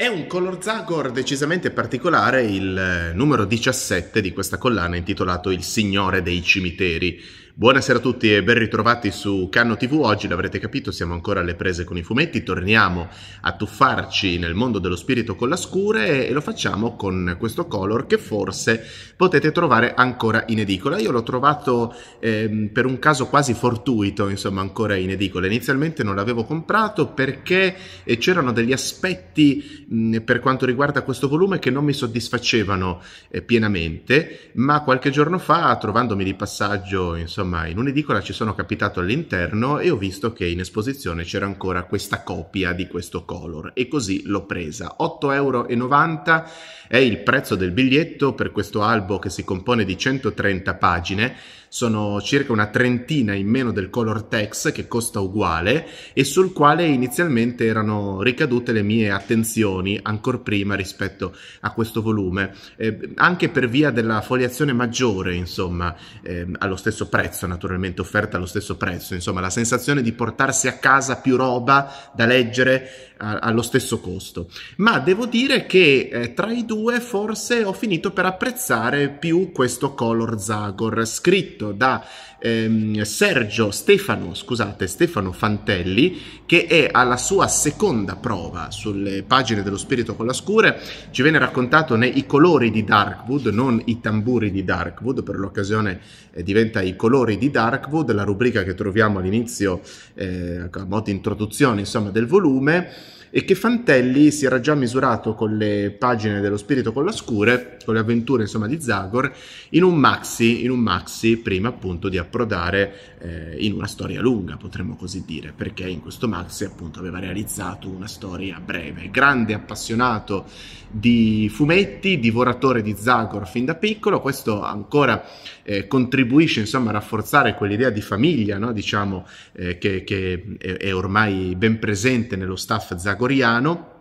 È un color Zagor decisamente particolare il eh, numero 17 di questa collana intitolato Il Signore dei Cimiteri, Buonasera a tutti e ben ritrovati su Canno TV. Oggi l'avrete capito, siamo ancora alle prese con i fumetti, torniamo a tuffarci nel mondo dello spirito con la scure e lo facciamo con questo color che forse potete trovare ancora in edicola. Io l'ho trovato eh, per un caso quasi fortuito, insomma, ancora in edicola. Inizialmente non l'avevo comprato perché eh, c'erano degli aspetti mh, per quanto riguarda questo volume che non mi soddisfacevano eh, pienamente, ma qualche giorno fa, trovandomi di passaggio, insomma, insomma in un'edicola ci sono capitato all'interno e ho visto che in esposizione c'era ancora questa copia di questo color e così l'ho presa. 8,90 euro è il prezzo del biglietto per questo albo che si compone di 130 pagine sono circa una trentina in meno del Color Tex che costa uguale e sul quale inizialmente erano ricadute le mie attenzioni ancor prima rispetto a questo volume, eh, anche per via della foliazione maggiore, insomma, eh, allo stesso prezzo naturalmente, offerta allo stesso prezzo, insomma, la sensazione di portarsi a casa più roba da leggere allo stesso costo. Ma devo dire che eh, tra i due forse ho finito per apprezzare più questo Color Zagor, scritto scritto da ehm, Sergio Stefano, scusate, Stefano Fantelli, che è alla sua seconda prova sulle pagine dello Spirito con la Scure. Ci viene raccontato nei colori di Darkwood, non i tamburi di Darkwood, per l'occasione eh, diventa i colori di Darkwood, la rubrica che troviamo all'inizio eh, a modo di introduzione insomma, del volume e che Fantelli si era già misurato con le pagine dello Spirito con la Scure, con le avventure insomma di Zagor, in un maxi, in un maxi prima appunto di approdare eh, in una storia lunga, potremmo così dire, perché in questo maxi appunto aveva realizzato una storia breve. Grande appassionato di fumetti, divoratore di Zagor fin da piccolo, questo ancora eh, contribuisce insomma, a rafforzare quell'idea di famiglia, no? diciamo, eh, che, che è, è ormai ben presente nello staff zagoriano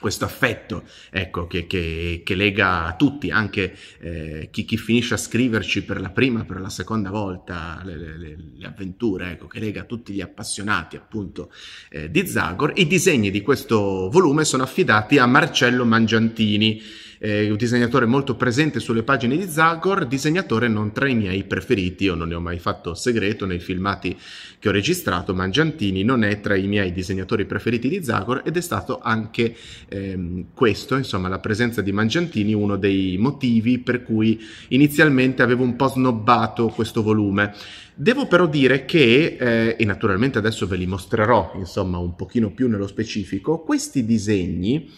questo affetto ecco, che, che, che, lega tutti, anche eh, chi, chi, finisce a scriverci per la prima, per la seconda volta le, le, le avventure, ecco, che lega tutti gli appassionati appunto eh, di Zagor. I disegni di questo volume sono affidati a Marcello Mangiantini, eh, un disegnatore molto presente sulle pagine di Zagor, disegnatore non tra i miei preferiti, io non ne ho mai fatto segreto nei filmati che ho registrato, Mangiantini non è tra i miei disegnatori preferiti di Zagor ed è stato anche ehm, questo, insomma la presenza di Mangiantini, uno dei motivi per cui inizialmente avevo un po' snobbato questo volume. Devo però dire che, eh, e naturalmente adesso ve li mostrerò insomma un pochino più nello specifico, questi disegni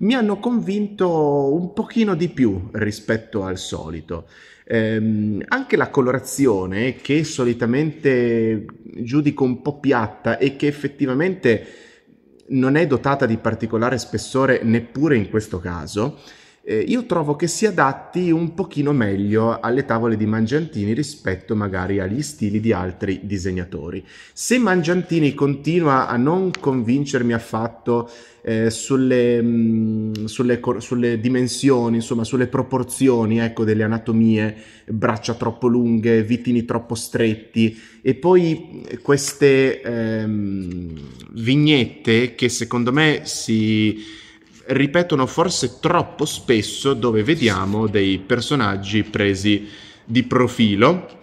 mi hanno convinto un pochino di più rispetto al solito. Ehm, anche la colorazione che solitamente giudico un po' piatta e che effettivamente non è dotata di particolare spessore neppure in questo caso, eh, io trovo che si adatti un pochino meglio alle tavole di Mangiantini rispetto magari agli stili di altri disegnatori. Se Mangiantini continua a non convincermi affatto eh, sulle, mh, mm, sulle, sulle, dimensioni, insomma sulle proporzioni ecco, delle anatomie, braccia troppo lunghe, vitini troppo stretti e poi eh, queste ehm, vignette che secondo me si ripetono forse troppo spesso dove vediamo dei personaggi presi di profilo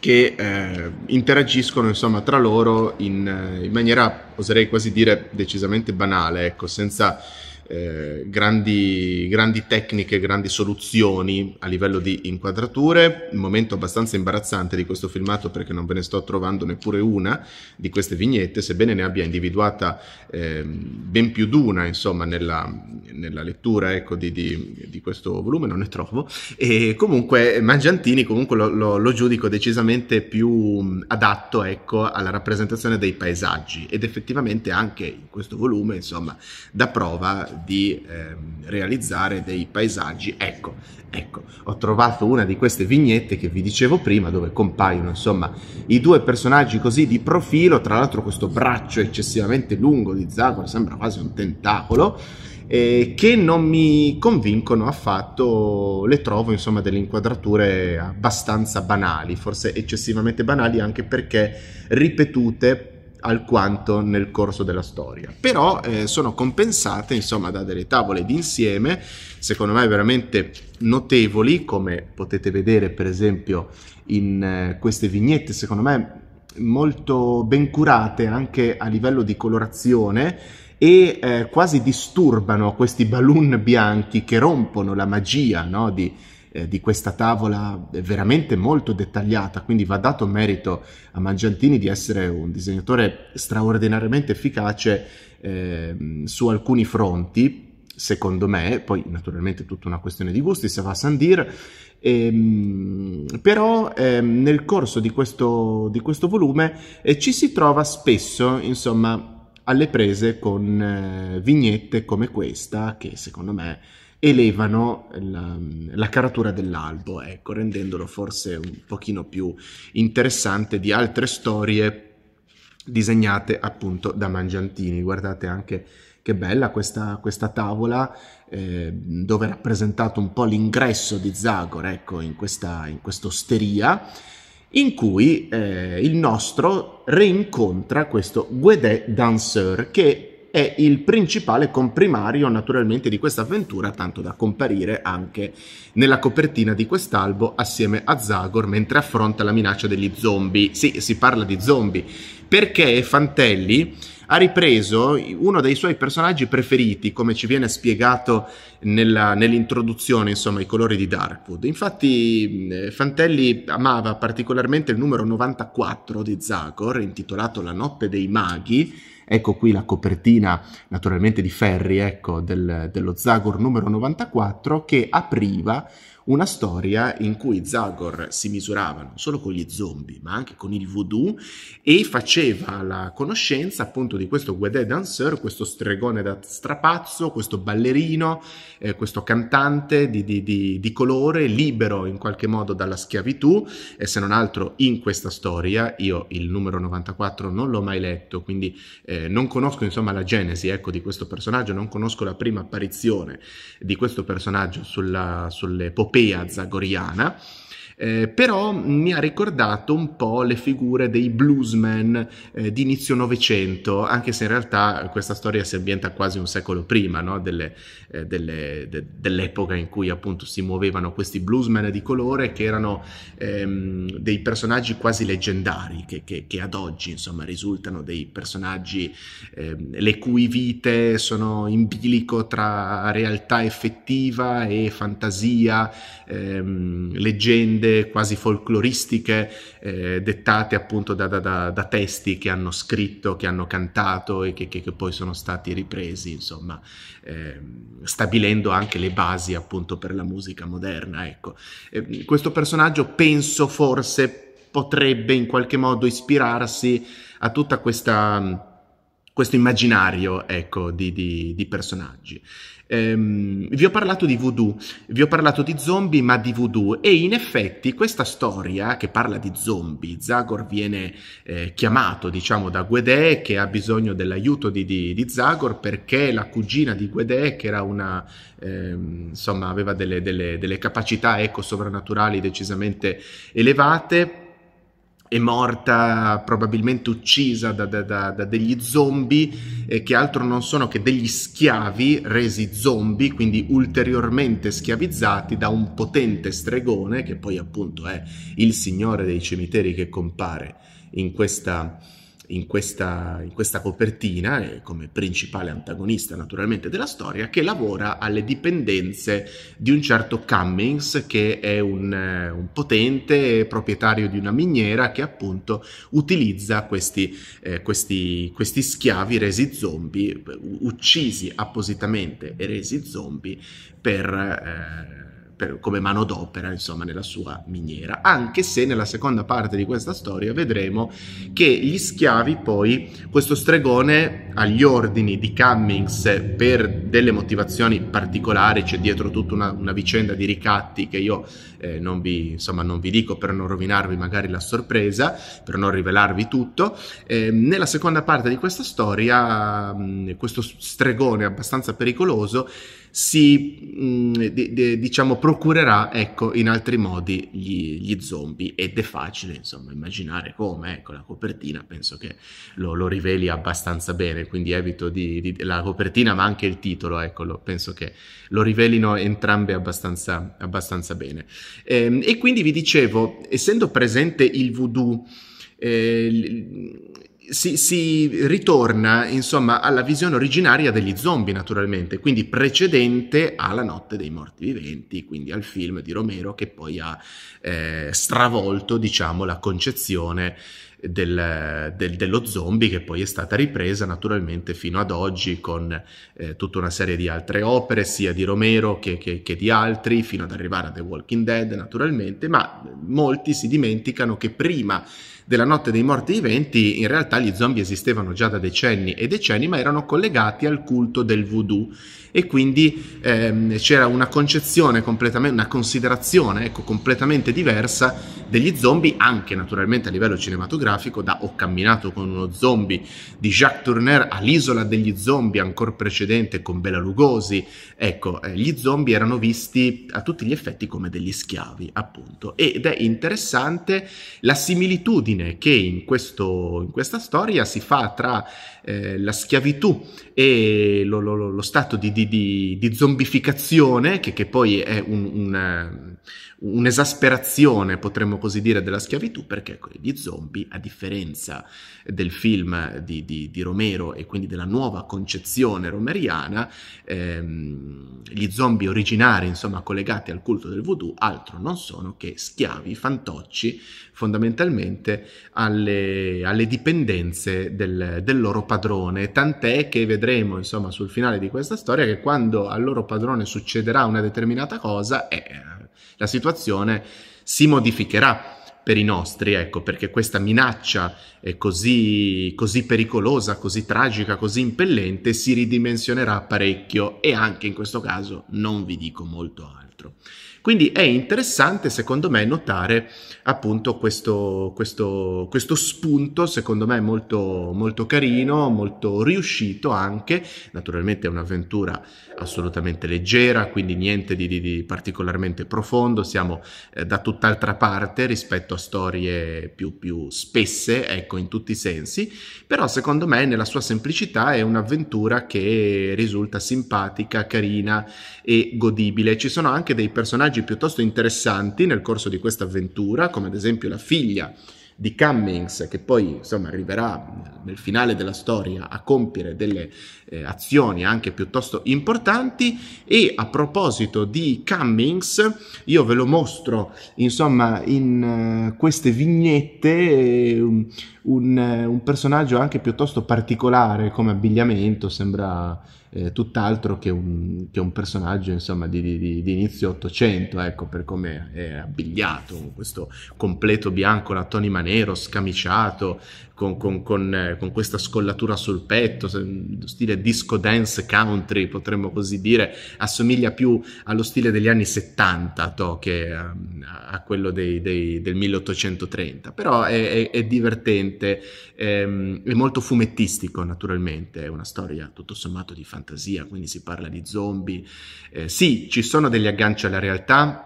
che eh, interagiscono insomma tra loro in, eh, in maniera oserei quasi dire decisamente banale, ecco, senza eh, grandi, grandi, tecniche, grandi soluzioni a livello di inquadrature. Un momento abbastanza imbarazzante di questo filmato perché non ve ne sto trovando neppure una di queste vignette, sebbene ne abbia individuata eh, ben più d'una insomma, nella, nella lettura ecco, di, di, di, questo volume, non ne trovo. E comunque Mangiantini comunque lo, lo, lo giudico decisamente più mm, adatto ecco, alla rappresentazione dei paesaggi ed effettivamente anche in questo volume insomma, da prova di eh, realizzare dei paesaggi. Ecco, ecco, ho trovato una di queste vignette che vi dicevo prima dove compaiono insomma i due personaggi così di profilo, tra l'altro questo braccio eccessivamente lungo di Zagor sembra quasi un tentacolo. Eh, che non mi convincono affatto, le trovo insomma delle inquadrature abbastanza banali, forse eccessivamente banali anche perché ripetute alquanto nel corso della storia. Però eh, sono compensate, insomma, da delle tavole d'insieme, secondo me veramente notevoli, come potete vedere per esempio in eh, queste vignette, secondo me molto ben curate anche a livello di colorazione e eh, quasi disturbano questi balloon bianchi che rompono la magia no, di, eh, di questa tavola veramente molto dettagliata, quindi va dato merito a Mangiantini di essere un disegnatore straordinariamente efficace eh, su alcuni fronti, secondo me, poi naturalmente è tutta una questione di gusti, se va a Sandir, ehm, però ehm, nel corso di questo, di questo volume eh, ci si trova spesso, insomma, alle prese con eh, vignette come questa, che secondo me elevano la, la caratura dell'albo, ecco, rendendolo forse un pochino più interessante di altre storie disegnate appunto da Mangiantini. Guardate anche che bella questa, questa tavola eh, dove è rappresentato un po' l'ingresso di Zagor ecco, in questa in osteria in cui eh, il nostro rincontra questo Guedet Danseur che è il principale comprimario naturalmente di questa avventura, tanto da comparire anche nella copertina di quest'albo assieme a Zagor mentre affronta la minaccia degli zombie. Sì, si parla di zombie, perché Fantelli ha ripreso uno dei suoi personaggi preferiti, come ci viene spiegato nella, nell'introduzione, insomma, i colori di Darkwood. Infatti eh, Fantelli amava particolarmente il numero 94 di Zagor, intitolato La notte dei maghi, Ecco qui la copertina naturalmente di Ferri, ecco, del, dello Zagor numero 94 che apriva una storia in cui Zagor si misurava non solo con gli zombie, ma anche con il voodoo e faceva la conoscenza appunto di questo Guedè Danseur, questo stregone da strapazzo, questo ballerino, eh, questo cantante di, di, di, di, colore, libero in qualche modo dalla schiavitù, e se non altro in questa storia, io il numero 94 non l'ho mai letto, quindi eh, non conosco insomma la genesi ecco, di questo personaggio, non conosco la prima apparizione di questo personaggio sulla, sulle popolari europea zagoriana eh, però mi ha ricordato un po' le figure dei bluesmen eh, di inizio Novecento, anche se in realtà questa storia si ambienta quasi un secolo prima no? delle, eh, delle, de, dell'epoca in cui appunto si muovevano questi bluesmen di colore che erano ehm, dei personaggi quasi leggendari che, che, che, ad oggi insomma risultano dei personaggi ehm, le cui vite sono in bilico tra realtà effettiva e fantasia, ehm, leggende leggende quasi folcloristiche eh, dettate appunto da, da, da, da, testi che hanno scritto, che hanno cantato e che, che, che poi sono stati ripresi, insomma, eh, stabilendo anche le basi appunto per la musica moderna. Ecco. Eh, questo personaggio penso forse potrebbe in qualche modo ispirarsi a tutta questa questo immaginario ecco, di, di, di personaggi. Ehm, vi ho parlato di voodoo, vi ho parlato di zombie, ma di voodoo. E in effetti questa storia che parla di zombie, Zagor viene eh, chiamato diciamo, da Guedè che ha bisogno dell'aiuto di, di, Zagor perché la cugina di Guedè, che era una, ehm, insomma, aveva delle, delle, delle capacità ecco, sovrannaturali decisamente elevate, è morta, probabilmente uccisa da, da, da, da degli zombie eh, che altro non sono che degli schiavi resi zombie, quindi ulteriormente schiavizzati da un potente stregone che poi appunto è il signore dei cimiteri che compare in questa in questa, in questa copertina eh, come principale antagonista naturalmente della storia che lavora alle dipendenze di un certo Cummings che è un, eh, un potente proprietario di una miniera che appunto utilizza questi, eh, questi, questi schiavi resi zombie, uccisi appositamente e resi zombie per eh, per, come manodopera, insomma, nella sua miniera. Anche se nella seconda parte di questa storia vedremo che gli schiavi poi, questo stregone agli ordini di Cummings per delle motivazioni particolari, c'è cioè dietro tutta una, una, vicenda di ricatti che io eh, non, vi, insomma, non vi dico per non rovinarvi magari la sorpresa, per non rivelarvi tutto. Eh, nella seconda parte di questa storia, mh, mm, questo stregone abbastanza pericoloso si mh, mm, di, di, diciamo procurerà ecco, in altri modi gli, gli, zombie ed è facile insomma immaginare come ecco la copertina penso che lo, lo riveli abbastanza bene quindi evito di, di, la copertina ma anche il titolo ecco lo, penso che lo rivelino entrambe abbastanza, abbastanza bene e, ehm, e quindi vi dicevo essendo presente il voodoo eh, si, si, ritorna insomma alla visione originaria degli zombie naturalmente, quindi precedente alla Notte dei Morti Viventi, quindi al film di Romero che poi ha eh, stravolto diciamo la concezione del, del, dello zombie che poi è stata ripresa naturalmente fino ad oggi con eh, tutta una serie di altre opere sia di Romero che, che, che, di altri fino ad arrivare a The Walking Dead naturalmente ma molti si dimenticano che prima della notte dei morti viventi in realtà gli zombie esistevano già da decenni e decenni ma erano collegati al culto del voodoo e quindi ehm, c'era una concezione completamente, una considerazione ecco, completamente diversa degli zombie, anche naturalmente a livello cinematografico, da Ho camminato con uno zombie di Jacques Tourneur all'isola degli zombie, ancora precedente con Bela Lugosi, ecco, eh, gli zombie erano visti a tutti gli effetti come degli schiavi, appunto, ed è interessante la similitudine che in, questo, in questa storia si fa tra eh, la schiavitù e lo, lo, lo stato di, di, di, di, zombificazione, che, che poi è un, un, eh, un'esasperazione, potremmo così dire, della schiavitù, perché ecco, gli zombie, a differenza del film di, Romero e quindi della nuova concezione romeriana, ehm, gli zombie originari, insomma, collegati al culto del voodoo, altro non sono che schiavi, fantocci, fondamentalmente alle, alle dipendenze del, del, loro padrone, tant'è che vedremo insomma sul finale di questa storia che quando al loro padrone succederà una determinata cosa, eh, la situazione si modificherà per i nostri, ecco, perché questa minaccia è così, così pericolosa, così tragica, così impellente, si ridimensionerà parecchio e anche in questo caso non vi dico molto altro. Quindi è interessante, secondo me, notare appunto questo, questo, questo spunto, secondo me molto, molto carino, molto riuscito anche. Naturalmente è un'avventura assolutamente leggera, quindi niente di, di, di particolarmente profondo, siamo eh, da tutt'altra parte rispetto a storie più, più spesse, ecco, in tutti i sensi, però secondo me nella sua semplicità è un'avventura che risulta simpatica, carina e godibile. Ci sono anche dei personaggi piuttosto interessanti nel corso di questa avventura, come ad esempio la figlia di Cummings, che poi insomma, arriverà nel finale della storia a compiere delle eh, azioni anche piuttosto importanti. E a proposito di Cummings, io ve lo mostro insomma, in uh, queste vignette um, un, uh, un personaggio anche piuttosto particolare come abbigliamento, sembra eh, tutt'altro che un, che un, personaggio insomma, di, di, di inizio 800, ecco, per come è abbigliato, questo completo bianco, la tonima nero, scamiciato, con, con, con, eh, con, questa scollatura sul petto, stile disco dance country, potremmo così dire, assomiglia più allo stile degli anni 70 to, che a, a quello dei, dei, del 1830, però è, è, è divertente, è, ehm, è, molto fumettistico naturalmente, è una storia tutto sommato di fantasia, quindi si parla di zombie. Eh, sì, ci sono degli agganci alla realtà,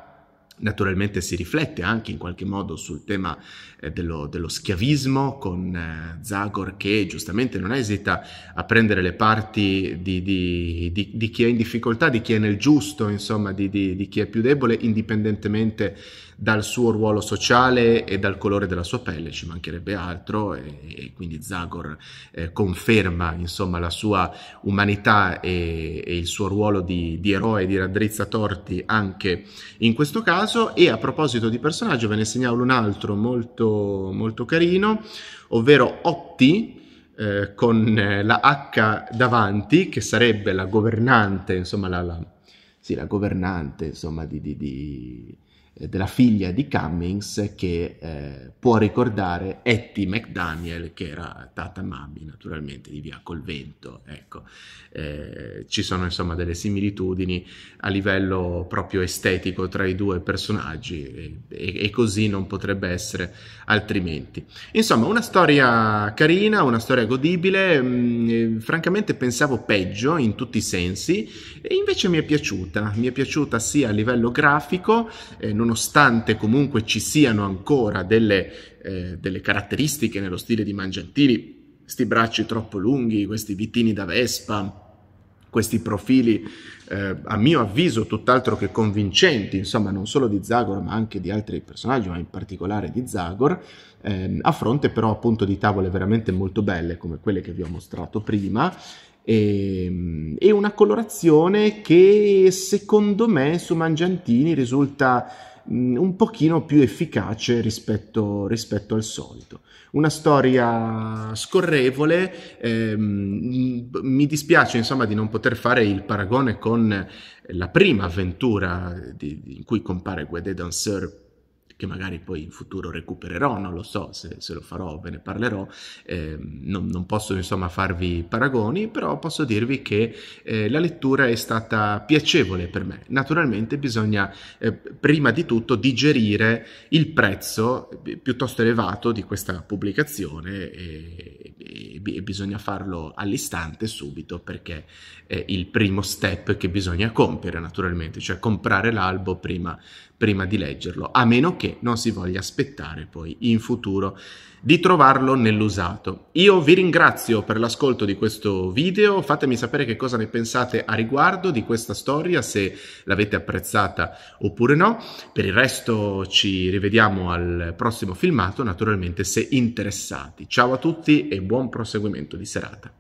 Naturalmente si riflette anche in qualche modo sul tema eh, dello, dello, schiavismo con eh, Zagor che giustamente non esita a prendere le parti di, di, di, di, chi è in difficoltà, di chi è nel giusto, insomma, di chi è più debole, indipendentemente dal suo ruolo sociale e dal colore della sua pelle, ci mancherebbe altro, e, e quindi Zagor eh, conferma insomma, la sua umanità e, e il suo ruolo di, di, eroe, di raddrizza torti anche in questo caso. E a proposito di personaggio ve ne segnalo un altro molto, molto carino, ovvero Otti, eh, con eh, la H davanti, che sarebbe la governante, insomma la, la, sì, la governante insomma, di, di, di eh, della figlia di Cummings che eh, può ricordare Etty McDaniel, che era Tata Mami, naturalmente, di Via Col Vento. Ecco. Eh, ci sono insomma delle similitudini a livello proprio estetico tra i due personaggi e, e così non potrebbe essere altrimenti. Insomma, una storia carina, una storia godibile, mh, mm, eh, francamente pensavo peggio in tutti i sensi e invece mi è piaciuta, mi è piaciuta sia a livello grafico, eh, non nonostante comunque ci siano ancora delle, eh, delle caratteristiche nello stile di Mangiantini, questi bracci troppo lunghi, questi vitini da vespa, questi profili eh, a mio avviso tutt'altro che convincenti, insomma non solo di Zagor ma anche di altri personaggi, ma in particolare di Zagor, ehm, a fronte però appunto di tavole veramente molto belle come quelle che vi ho mostrato prima e, ehm, e una colorazione che secondo me su Mangiantini risulta Mm, un pochino più efficace rispetto, rispetto, al solito. Una storia scorrevole, ehm, mi dispiace insomma di non poter fare il paragone con la prima avventura di, di, in cui compare Guédé Danseur che magari poi in futuro recupererò, non lo so, se, se lo farò ve ne parlerò, eh, non, non, posso insomma farvi paragoni, però posso dirvi che eh, la lettura è stata piacevole per me. Naturalmente bisogna eh, prima di tutto digerire il prezzo piuttosto elevato di questa pubblicazione e, e, e bisogna farlo all'istante subito perché è il primo step che bisogna compiere naturalmente, cioè comprare l'albo prima, prima di leggerlo, a meno che che non si voglia aspettare poi in futuro di trovarlo nell'usato. Io vi ringrazio per l'ascolto di questo video, fatemi sapere che cosa ne pensate a riguardo di questa storia, se l'avete apprezzata oppure no. Per il resto ci rivediamo al prossimo filmato, naturalmente se interessati. Ciao a tutti e buon proseguimento di serata.